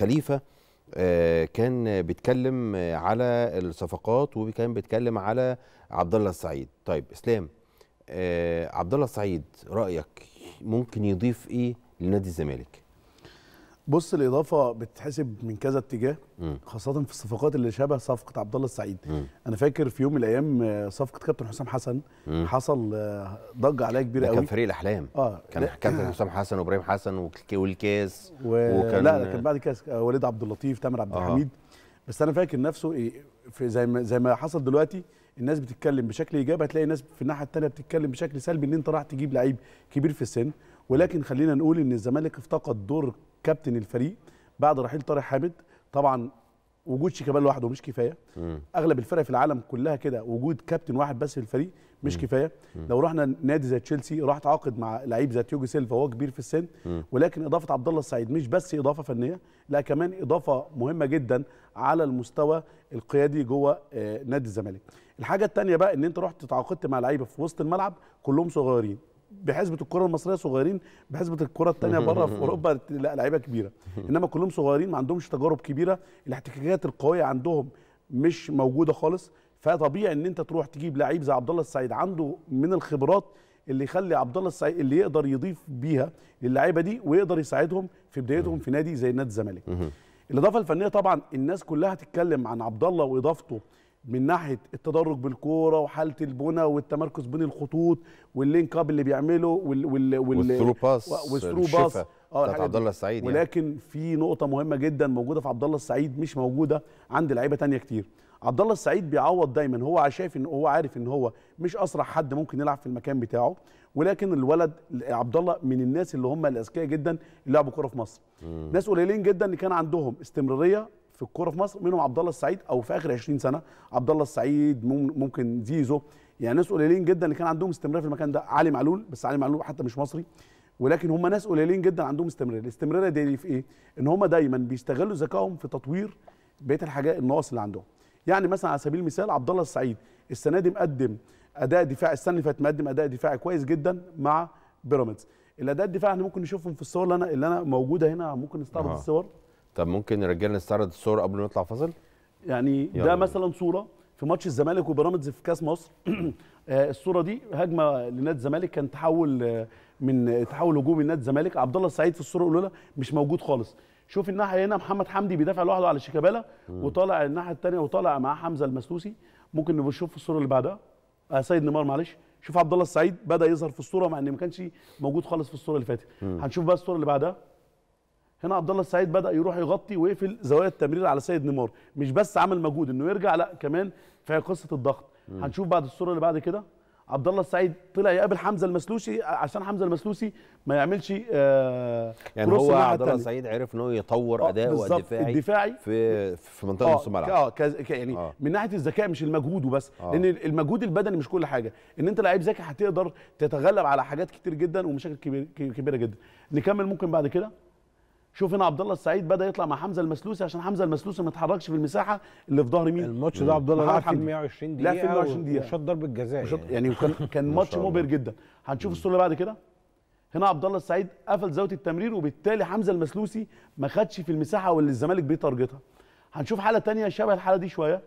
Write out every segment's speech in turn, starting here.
خليفه آه، كان بيتكلم على الصفقات وكان بيتكلم على عبد الله السعيد طيب اسلام آه، عبد الله السعيد رايك ممكن يضيف ايه لنادي الزمالك بص الاضافه بتتحسب من كذا اتجاه خاصه في الصفقات اللي شبه صفقه عبد الله السعيد م. انا فاكر في يوم من الايام آه، صفقه كابتن حسام حسن م. حصل آه، ضجه عليها كبيره قوي كان فريق الاحلام اه كان كابتن حسام حسن وابراهيم حسن والكاس و... وكان لا كان بعد كاس آه، وليد عبد اللطيف تامر عبد الحميد آه. بس انا فاكر نفسه إيه في زي ما زي ما حصل دلوقتي الناس بتتكلم بشكل ايجابي هتلاقي ناس في الناحيه الثانيه بتتكلم بشكل سلبي ان انت راح تجيب لعيب كبير في السن ولكن خلينا نقول ان الزمالك افتقد دور كابتن الفريق بعد رحيل طارق حامد طبعا وجود شيكابالا لوحده مش كفايه مم. اغلب الفرق في العالم كلها كده وجود كابتن واحد بس في الفريق مش مم. كفايه مم. لو رحنا نادي زي تشيلسي راح تعاقد مع لعيب زي تيوجو سيلفا وهو كبير في السن مم. ولكن اضافه عبد الله السعيد مش بس اضافه فنيه لا كمان اضافه مهمه جدا على المستوى القيادي جوه آه، نادي الزمالك الحاجه الثانيه بقى ان انت رحت تعاقدت مع لعيبه في وسط الملعب كلهم صغيرين بحسبه الكره المصريه صغيرين بحسبه الكره الثانيه بره في اوروبا لا لعيبه كبيره انما كلهم صغيرين ما عندهمش تجارب كبيره الاحتكاكات القويه عندهم مش موجوده خالص فطبيعي ان انت تروح تجيب لعيب زي عبد الله السعيد عنده من الخبرات اللي يخلي عبد الله السعيد اللي يقدر يضيف بيها للعيبه دي ويقدر يساعدهم في بدايتهم في نادي زي نادي الزمالك الاضافه الفنيه طبعا الناس كلها هتتكلم عن عبد الله واضافته من ناحيه التدرج بالكوره وحاله البنى والتمركز بين الخطوط واللينك اب اللي بيعمله وال وال والثرو باس والثرو باس بتاعت عبد الله السعيد يعني. ولكن يعني. في نقطه مهمه جدا موجوده في عبد الله السعيد مش موجوده عند لعيبه تانية كتير عبد الله السعيد بيعوض دايما هو شايف ان هو عارف ان هو مش اسرع حد ممكن يلعب في المكان بتاعه ولكن الولد عبد الله من الناس اللي هم الاذكياء جدا اللي لعبوا كوره في مصر مم. ناس قليلين جدا اللي كان عندهم استمراريه في الكوره في مصر منهم عبد الله السعيد او في اخر 20 سنه عبد الله السعيد ممكن زيزو يعني ناس قليلين جدا اللي كان عندهم استمرار في المكان ده علي معلول بس علي معلول حتى مش مصري ولكن هم ناس قليلين جدا عندهم استمرار الاستمرار دي في ايه ان هم دايما بيستغلوا ذكائهم في تطوير بقيه الحاجات النواقص اللي عندهم يعني مثلا على سبيل المثال عبد الله السعيد السنه دي مقدم اداء دفاع السنه اللي فاتت مقدم اداء دفاعي كويس جدا مع بيراميدز الاداء الدفاعي احنا ممكن نشوفهم في الصور اللي انا اللي انا موجوده هنا ممكن نستعرض آه. الصور طب ممكن الرجاله نستعرض الصور قبل ما نطلع فاصل يعني ده مثلا صوره في ماتش الزمالك وبيراميدز في كاس مصر آه، الصوره دي هجمه لنادي الزمالك كان تحول آه، من تحول هجومي لنادي الزمالك عبد الله السعيد في الصوره الاولى مش موجود خالص شوف الناحيه هنا محمد حمدي بيدافع لوحده على شيكابالا وطالع الناحيه الثانيه وطالع معاه حمزه المسلوسي ممكن نشوف الصوره اللي بعدها آه سيد نيمار معلش شوف عبد الله السعيد بدا يظهر في الصوره مع ان ما كانش موجود خالص في الصوره اللي فاتت هنشوف بقى الصوره اللي بعدها هنا عبد الله السعيد بدا يروح يغطي ويقفل زوايا التمرير على سيد نيمار مش بس عمل مجهود انه يرجع لا كمان في قصه الضغط مم. هنشوف بعد الصوره اللي بعد كده عبد الله السعيد طلع يقابل حمزه المسلوسي عشان حمزه المسلوسي ما يعملش آه يعني هو عبد الله السعيد عرف ان هو يطور آه، اداؤه الدفاعي الدفاعي في في منطقه آه، نص الملعب اه يعني آه. من ناحيه الذكاء مش المجهود وبس آه. لان المجهود البدني مش كل حاجه ان انت لعيب ذكي هتقدر تتغلب على حاجات كتير جدا ومشاكل كبيره جدا نكمل ممكن بعد كده شوف هنا عبد الله السعيد بدا يطلع مع حمزه المسلوسي عشان حمزه المسلوسي ما اتحركش في المساحه اللي في ظهر مين الماتش ده عبد الله لعب في 120 دقيقه لا في 120 دقيقه وشاط ضربه جزاء يعني, كان كان ماتش مبهر جدا هنشوف الصوره اللي بعد كده هنا عبد الله السعيد قفل زاويه التمرير وبالتالي حمزه المسلوسي ما خدش في المساحه واللي الزمالك بيتارجتها هنشوف حاله ثانيه شبه الحاله دي شويه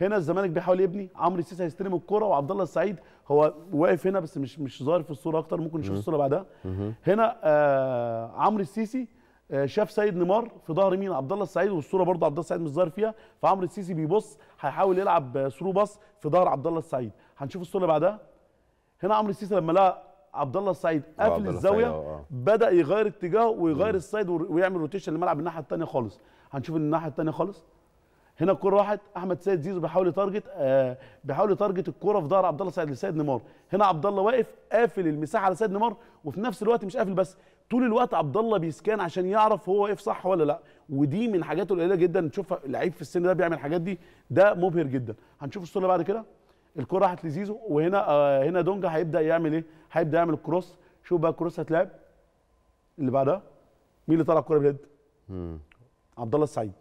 هنا الزمالك بيحاول يبني عمرو السيسي هيستلم الكره وعبد الله السعيد هو واقف هنا بس مش مش ظاهر في الصوره اكتر ممكن نشوف الصوره بعدها هنا آه عمرو السيسي آه، شاف سيد نيمار في ظهر مين عبد الله السعيد والصوره برضه عبد الله السعيد مش ظاهر فيها فعمرو السيسي بيبص هيحاول يلعب آه، ثرو باص في ظهر عبد الله السعيد هنشوف الصوره اللي بعدها هنا عمرو السيسي لما لقى عبد الله السعيد آه، قافل الزاويه بدا يغير اتجاهه ويغير السايد ويعمل روتيشن للملعب الناحيه الثانيه خالص هنشوف الناحيه الثانيه خالص هنا الكره راحت احمد سيد زيزو بيحاول يتارجت آه بيحاول يتارجت الكره في ظهر عبد الله سعيد لسيد نيمار هنا عبد الله واقف قافل المساحه على سيد نيمار وفي نفس الوقت مش قافل بس طول الوقت عبد الله بيسكان عشان يعرف هو واقف صح ولا لا ودي من حاجاته القليله جدا تشوفها لعيب في السن ده بيعمل الحاجات دي ده مبهر جدا هنشوف الصوره بعد كده الكره راحت لزيزو وهنا آه هنا دونجا هيبدا يعمل ايه هيبدا يعمل كروس شوف بقى الكروس هتلعب اللي بعدها مين اللي طلع الكره بجد عبد الله السعيد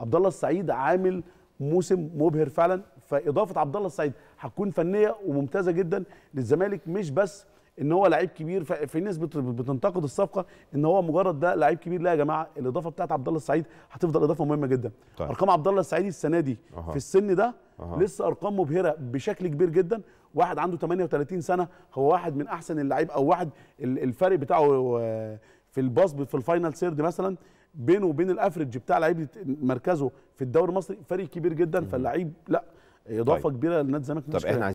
عبد الله السعيد عامل موسم مبهر فعلا فاضافه عبد الله السعيد هتكون فنيه وممتازه جدا للزمالك مش بس ان هو لعيب كبير في ناس بتنتقد الصفقه ان هو مجرد ده لعيب كبير لا يا جماعه الاضافه بتاعت عبد الله السعيد هتفضل اضافه مهمه جدا طيب. ارقام عبد الله السعيد السنه دي أه. في السن ده أه. لسه ارقام مبهره بشكل كبير جدا واحد عنده 38 سنه هو واحد من احسن اللعيب او واحد الفرق بتاعه آه، في الباص في الفاينل سيرد مثلا بينه وبين الافرج بتاع لعيب مركزه في الدوري المصري فرق كبير جدا فاللعيب لا اضافه طيب. كبيره للنادي الزمالك طب احنا